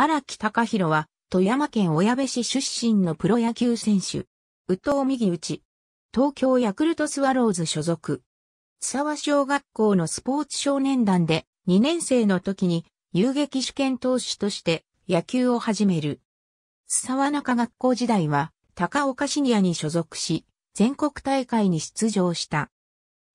荒木隆弘は、富山県小矢部市出身のプロ野球選手。宇藤右打ち。東京ヤクルトスワローズ所属。津沢小学校のスポーツ少年団で、2年生の時に遊撃主権投手として野球を始める。津沢中学校時代は、高岡シニアに所属し、全国大会に出場した。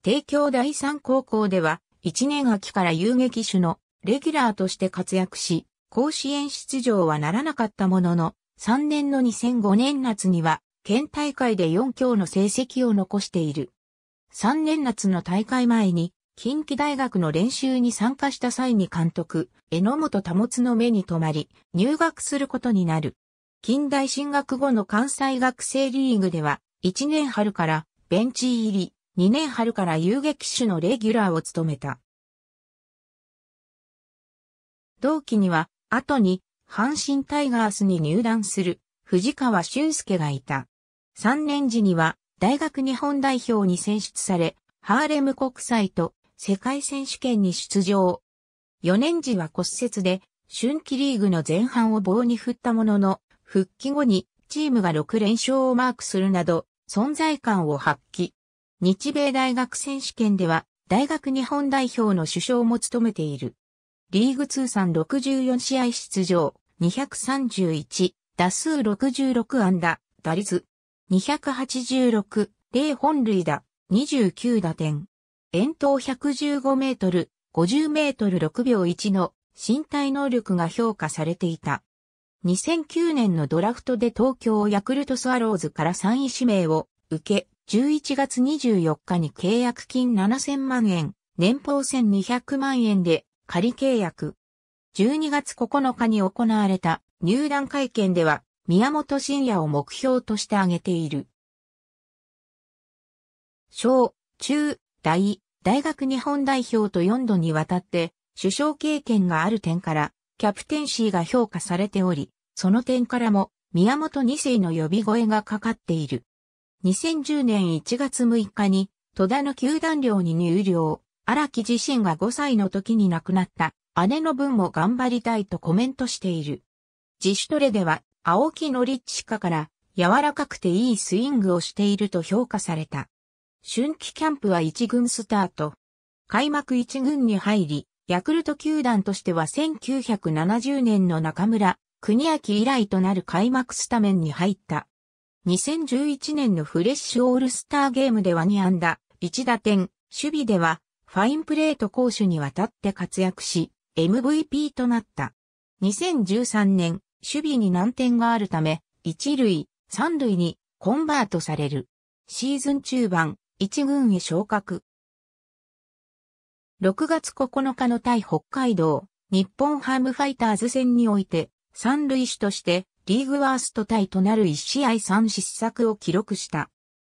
帝京第三高校では、1年秋から遊撃手のレギュラーとして活躍し、甲子園出場はならなかったものの、3年の2005年夏には、県大会で4強の成績を残している。3年夏の大会前に、近畿大学の練習に参加した際に監督、榎本保の目に留まり、入学することになる。近代進学後の関西学生リーグでは、1年春からベンチ入り、2年春から遊撃手のレギュラーを務めた。同期には、後に阪神タイガースに入団する藤川俊介がいた。3年時には大学日本代表に選出され、ハーレム国際と世界選手権に出場。4年時は骨折で春季リーグの前半を棒に振ったものの、復帰後にチームが6連勝をマークするなど存在感を発揮。日米大学選手権では大学日本代表の首相も務めている。リーグ通算64試合出場、231、打数66安打、打率、286、0本塁打、29打点。遠投115メートル、50メートル6秒1の身体能力が評価されていた。2009年のドラフトで東京ヤクルトスワローズから3位指名を受け、11月24日に契約金7000万円、年俸1200万円で仮契約。12月9日に行われた入団会見では宮本慎也を目標として挙げている。小、中、大、大学日本代表と4度にわたって首相経験がある点からキャプテンシーが評価されており、その点からも宮本2世の呼び声がかかっている。2010年1月6日に戸田の球団寮に入寮。荒木自身が5歳の時に亡くなった姉の分も頑張りたいとコメントしている。自主トレでは青木のリッチカから柔らかくていいスイングをしていると評価された。春季キャンプは1軍スタート。開幕1軍に入り、ヤクルト球団としては1970年の中村、国明以来となる開幕スタメンに入った。2011年のフレッシュオールスターゲームでは2安打、1打点、守備ではファインプレート攻守にわたって活躍し、MVP となった。2013年、守備に難点があるため、一塁、三塁にコンバートされる。シーズン中盤、1軍へ昇格。6月9日の対北海道、日本ハムファイターズ戦において、三塁手としてリーグワースト対となる1試合3失策を記録した。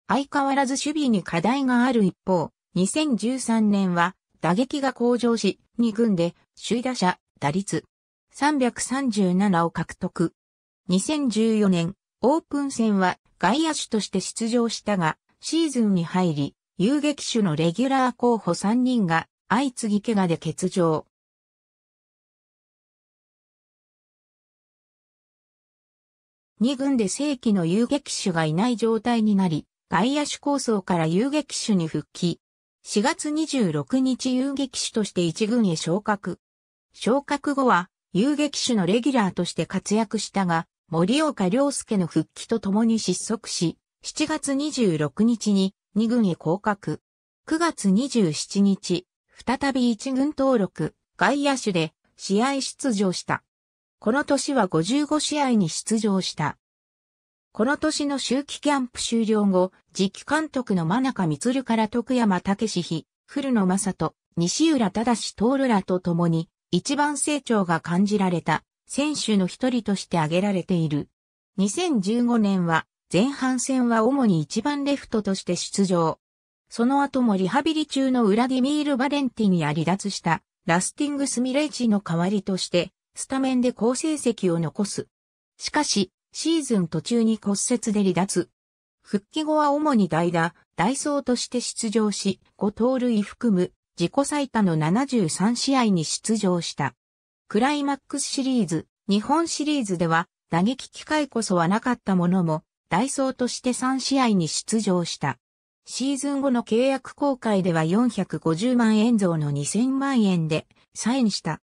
相変わらず守備に課題がある一方、2013年は打撃が向上し、2軍で首位打者、打率337を獲得。2014年、オープン戦は外野手として出場したが、シーズンに入り、遊撃手のレギュラー候補3人が相次ぎ怪我で欠場。2軍で正規の遊撃手がいない状態になり、外野手構想から遊撃手に復帰。4月26日遊撃手として一軍へ昇格。昇格後は遊撃手のレギュラーとして活躍したが、森岡良介の復帰とともに失速し、7月26日に2軍へ降格。9月27日、再び1軍登録、外野手で試合出場した。この年は55試合に出場した。この年の秋季キャンプ終了後、次期監督の真中光から徳山武史比、古野正人、西浦正徹らと共に、一番成長が感じられた選手の一人として挙げられている。2015年は、前半戦は主に一番レフトとして出場。その後もリハビリ中のウラディミール・バレンティンや離脱したラスティングス・ミレイチの代わりとしてスタメンで好成績を残す。しかし、シーズン途中に骨折で離脱。復帰後は主に代打、代走として出場し、5盗塁含む自己最多の73試合に出場した。クライマックスシリーズ、日本シリーズでは打撃機会こそはなかったものも、代走として3試合に出場した。シーズン後の契約公開では450万円増の2000万円でサインした。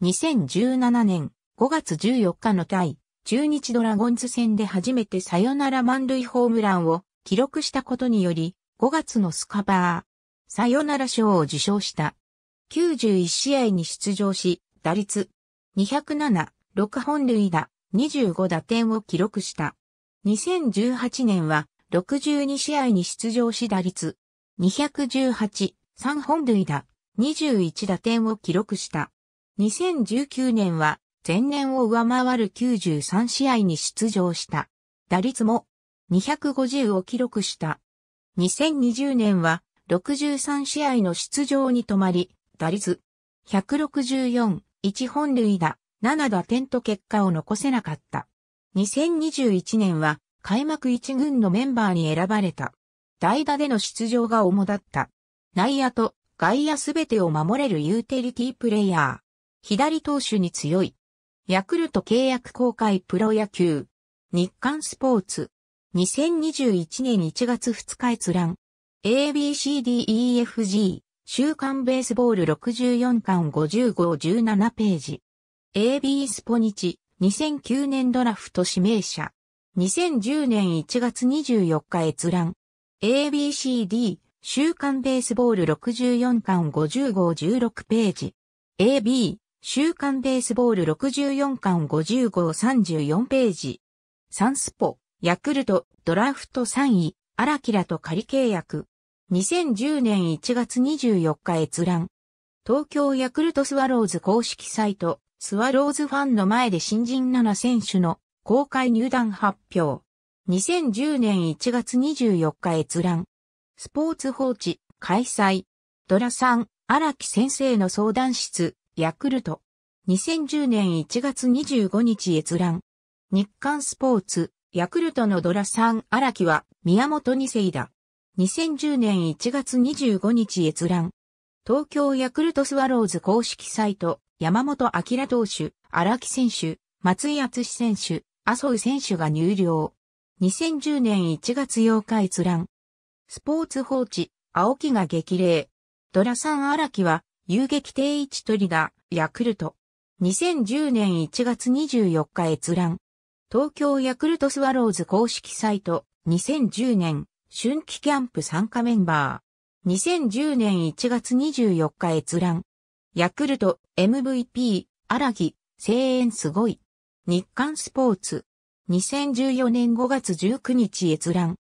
2017年5月14日の対中日ドラゴンズ戦で初めてサヨナラ満塁ホームランを記録したことにより、5月のスカバー、サヨナラ賞を受賞した。91試合に出場し、打率207、6本塁打、25打点を記録した。2018年は62試合に出場し打率218、3本塁打、21打点を記録した。2019年は前年を上回る93試合に出場した。打率も250を記録した。2020年は63試合の出場に止まり、打率164、1本塁打、7打点と結果を残せなかった。2021年は開幕1軍のメンバーに選ばれた。代打での出場が主だった。内野と外野すべてを守れるユーティリティプレイヤー。左投手に強い。ヤクルト契約公開プロ野球。日刊スポーツ。2021年1月2日閲覧。ABCDEFG。週刊ベースボール64巻5517ページ。AB スポニチ。2009年ドラフト指名者。2010年1月24日閲覧。ABCD。週刊ベースボール64巻5516ページ。AB。週刊ベースボール64巻50号34ページ。サンスポ、ヤクルト、ドラフト3位、荒木らと仮契約。2010年1月24日閲覧。東京ヤクルトスワローズ公式サイト、スワローズファンの前で新人7選手の公開入団発表。2010年1月24日閲覧。スポーツ放置、開催。ドラさん、荒木先生の相談室、ヤクルト。2010年1月25日閲覧。日刊スポーツ、ヤクルトのドラさん荒木は宮本二世だ。2010年1月25日閲覧。東京ヤクルトスワローズ公式サイト、山本明投手、荒木選手、松井敦選手、麻生選手が入寮。2010年1月8日閲覧。スポーツ放置、青木が激励。ドラさん荒木は遊撃定位置取りだ、ヤクルト。2010年1月24日閲覧。東京ヤクルトスワローズ公式サイト、2010年、春季キャンプ参加メンバー。2010年1月24日閲覧。ヤクルト、MVP、荒木、声援すごい。日刊スポーツ。2014年5月19日閲覧。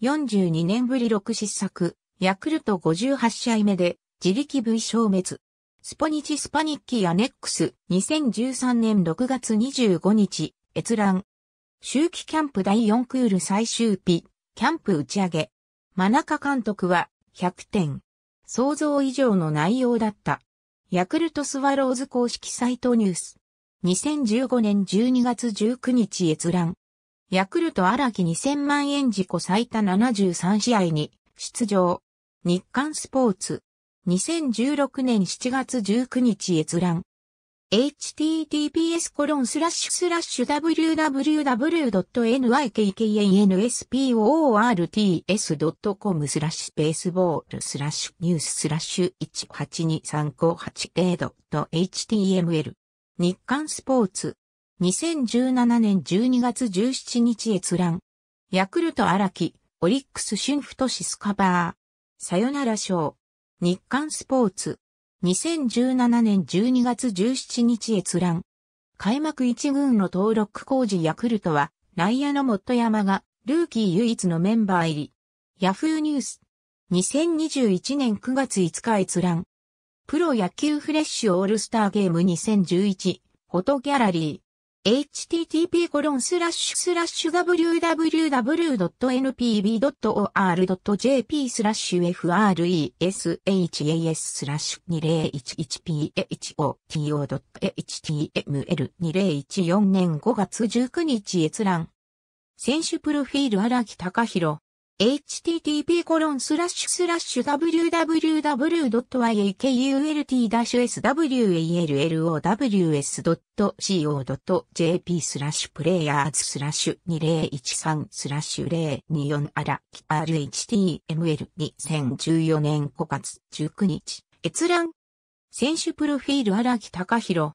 42年ぶり6失策、ヤクルト58試合目で自力 V 消滅。スポニチスパニッキーアネックス2013年6月25日閲覧。秋季キャンプ第4クール最終日、キャンプ打ち上げ。真中監督は100点。想像以上の内容だった。ヤクルトスワローズ公式サイトニュース。2015年12月19日閲覧。ヤクルト荒木2000万円自己最多73試合に出場。日刊スポーツ。2016年7月19日閲覧。https コロンスラッシュスラッシュ w w w n y k k n s p o o r t s c o m スラッシュベースボールスラッシュニューススラッシュ1 8 2 3 5 8 a h t m l 日刊スポーツ2017年12月17日閲覧ヤクルト荒木オリックス春太シスカバーさよなら賞日刊スポーツ。2017年12月17日閲覧。開幕1軍の登録工事ヤクルトは、内野の元山が、ルーキー唯一のメンバー入り。ヤフーニュース。2021年9月5日閲覧。プロ野球フレッシュオールスターゲーム2011、フォトギャラリー。http://www.npb.or.jp freeshas 2 0 1 1 p h o t h t m l 2 0 1 4年5月19日閲覧選手プロフィール荒木隆弘 http://www.yakult-swallows.co.jp コロンススララッッシシュュスラッシュプレイヤーズスラッシュ2013スラッシュ024あら RHTML2014 年5月19日閲覧選手プロフィール荒木隆弘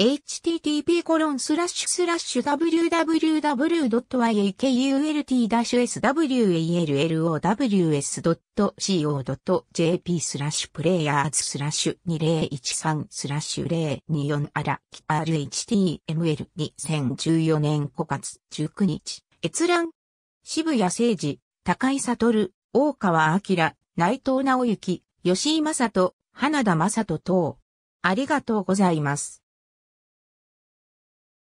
http コロンスラッシュスラッシュ w w w y a k u l t s w a l l o w s c o j p スラッシュプレイヤーズスラッシュ2013スラッシュ024あら RHTML2014 年5月19日閲覧渋谷誠司、高井悟、大川明、内藤直行、吉井正人、花田正人等。ありがとうございます。